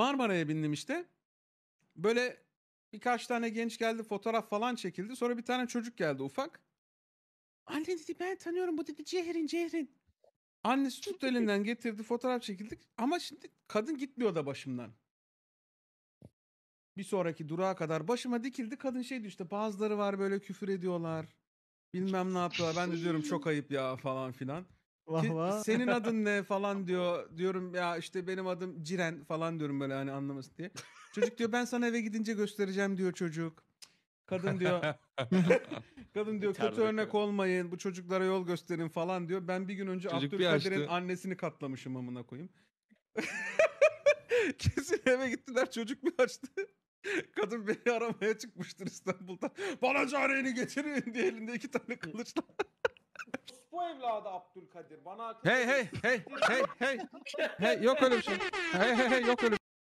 Marmara'ya bindim işte. Böyle birkaç tane genç geldi fotoğraf falan çekildi. Sonra bir tane çocuk geldi ufak. Anne dedi ben tanıyorum bu dedi Cehrin Cehrin. Annesi tuttu elinden getirdi fotoğraf çekildik. Ama şimdi kadın gitmiyor da başımdan. Bir sonraki durağa kadar başıma dikildi. Kadın şey diyor işte bazıları var böyle küfür ediyorlar. Bilmem ne yapıyorlar. Ben de diyorum çok ayıp ya falan filan. Vah vah. Senin adın ne falan diyor. Diyorum ya işte benim adım Ciren falan diyorum böyle hani anlaması diye. Çocuk diyor ben sana eve gidince göstereceğim diyor çocuk. Kadın diyor kadın diyor kötü örnek olmayın bu çocuklara yol gösterin falan diyor. Ben bir gün önce Çocuk Abdülkadir'in annesini katlamışım amına koyayım. Kesin eve gittiler çocuk bir açtı. Kadın beni aramaya çıkmıştır İstanbul'da. Bana careyini getirin diye elinde iki tane kılıçla. Dağı'da Abdülkadir. Bana akıl Hey hey hey hey hey. Hey yok öyle bir şey. Hey hey hey yok öyle